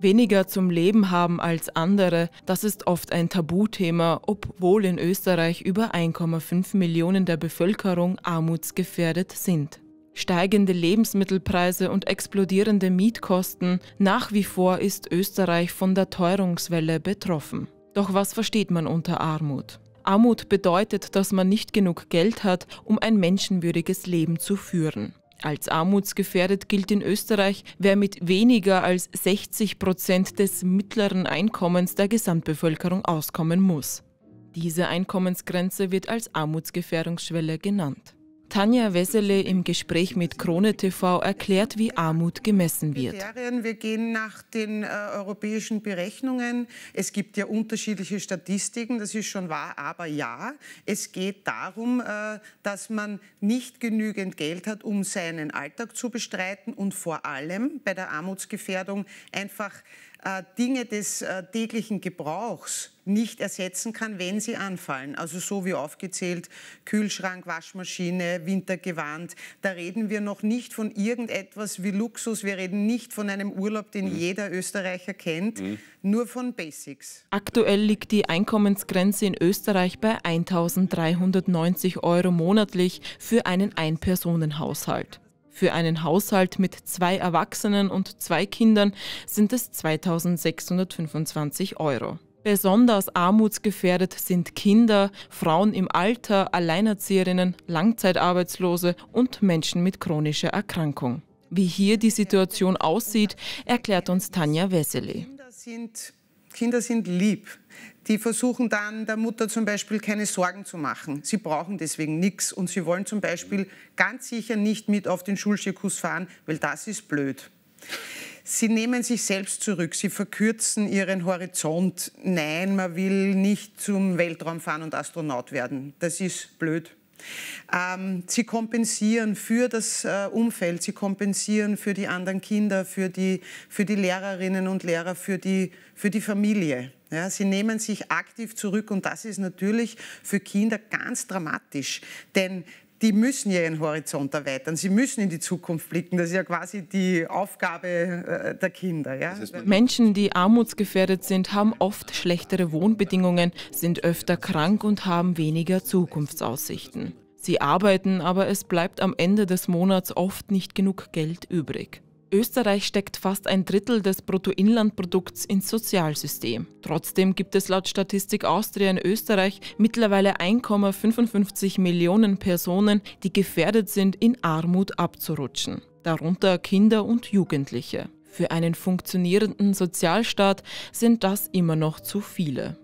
Weniger zum Leben haben als andere, das ist oft ein Tabuthema, obwohl in Österreich über 1,5 Millionen der Bevölkerung armutsgefährdet sind. Steigende Lebensmittelpreise und explodierende Mietkosten, nach wie vor ist Österreich von der Teuerungswelle betroffen. Doch was versteht man unter Armut? Armut bedeutet, dass man nicht genug Geld hat, um ein menschenwürdiges Leben zu führen. Als armutsgefährdet gilt in Österreich, wer mit weniger als 60 Prozent des mittleren Einkommens der Gesamtbevölkerung auskommen muss. Diese Einkommensgrenze wird als Armutsgefährdungsschwelle genannt. Tanja Wessele im Gespräch mit Krone TV erklärt, wie Armut gemessen wird. Wir gehen nach den äh, europäischen Berechnungen. Es gibt ja unterschiedliche Statistiken, das ist schon wahr, aber ja, es geht darum, äh, dass man nicht genügend Geld hat, um seinen Alltag zu bestreiten und vor allem bei der Armutsgefährdung einfach äh, Dinge des äh, täglichen Gebrauchs nicht ersetzen kann, wenn sie anfallen. Also so wie aufgezählt, Kühlschrank, Waschmaschine, Wintergewand. Da reden wir noch nicht von irgendetwas wie Luxus. Wir reden nicht von einem Urlaub, den mhm. jeder Österreicher kennt, mhm. nur von Basics. Aktuell liegt die Einkommensgrenze in Österreich bei 1.390 Euro monatlich für einen Einpersonenhaushalt. Für einen Haushalt mit zwei Erwachsenen und zwei Kindern sind es 2625 Euro. Besonders armutsgefährdet sind Kinder, Frauen im Alter, Alleinerzieherinnen, Langzeitarbeitslose und Menschen mit chronischer Erkrankung. Wie hier die Situation aussieht, erklärt uns Tanja Wessely. Kinder sind lieb. Die versuchen dann der Mutter zum Beispiel keine Sorgen zu machen. Sie brauchen deswegen nichts und sie wollen zum Beispiel ganz sicher nicht mit auf den Schulschirkus fahren, weil das ist blöd. Sie nehmen sich selbst zurück, sie verkürzen ihren Horizont. Nein, man will nicht zum Weltraum fahren und Astronaut werden. Das ist blöd. Ähm, sie kompensieren für das äh, Umfeld, sie kompensieren für die anderen Kinder, für die, für die Lehrerinnen und Lehrer, für die, für die Familie. Ja, sie nehmen sich aktiv zurück und das ist natürlich für Kinder ganz dramatisch, denn die müssen ja ihren Horizont erweitern. Sie müssen in die Zukunft blicken. Das ist ja quasi die Aufgabe äh, der Kinder. Ja? Menschen, die armutsgefährdet sind, haben oft schlechtere Wohnbedingungen, sind öfter krank und haben weniger Zukunftsaussichten. Sie arbeiten, aber es bleibt am Ende des Monats oft nicht genug Geld übrig. Österreich steckt fast ein Drittel des Bruttoinlandprodukts ins Sozialsystem. Trotzdem gibt es laut Statistik Austria in Österreich mittlerweile 1,55 Millionen Personen, die gefährdet sind, in Armut abzurutschen, darunter Kinder und Jugendliche. Für einen funktionierenden Sozialstaat sind das immer noch zu viele.